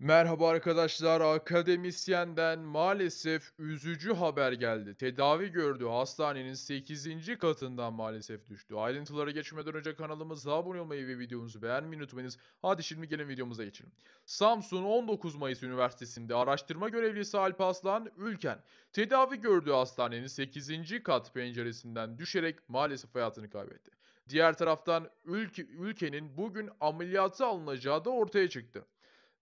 Merhaba arkadaşlar, akademisyenden maalesef üzücü haber geldi. Tedavi gördü hastanenin 8. katından maalesef düştü. Ayrıntılara geçmeden önce kanalımıza abone olmayı ve videomuzu beğenmeyi unutmayınız. Hadi şimdi gelin videomuza geçelim. Samsun 19 Mayıs Üniversitesi'nde araştırma görevlisi Alp Aslan Ülken, tedavi gördüğü hastanenin 8. kat penceresinden düşerek maalesef hayatını kaybetti. Diğer taraftan ülke, ülkenin bugün ameliyatı alınacağı da ortaya çıktı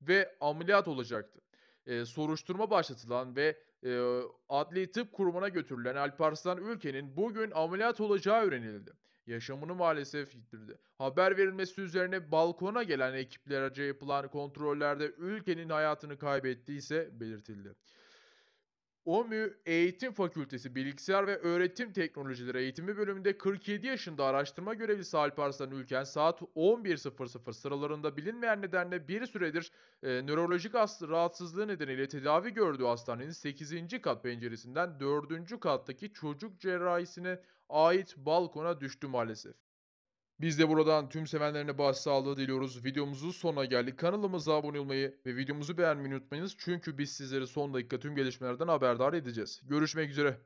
ve ameliyat olacaktı. E, soruşturma başlatılan ve e, Adli Tıp Kurumu'na götürülen Alparslan Ülke'nin bugün ameliyat olacağı öğrenildi. Yaşamını maalesef yitirdi. Haber verilmesi üzerine balkona gelen ekiplerce yapılan kontrollerde Ülke'nin hayatını kaybettiği ise belirtildi. OMÜ Eğitim Fakültesi Bilgisayar ve Öğretim Teknolojileri Eğitimi bölümünde 47 yaşında araştırma görevlisi Alparslan Ülken saat 11.00 sıralarında bilinmeyen nedenle bir süredir e, nörolojik rahatsızlığı nedeniyle tedavi gördüğü hastanenin 8. kat penceresinden 4. kattaki çocuk cerrahisine ait balkona düştü maalesef. Biz de buradan tüm sevenlerine başsağlığı diliyoruz. Videomuzun sonuna geldik. Kanalımıza abone olmayı ve videomuzu beğenmeyi unutmayınız. Çünkü biz sizleri son dakika tüm gelişmelerden haberdar edeceğiz. Görüşmek üzere.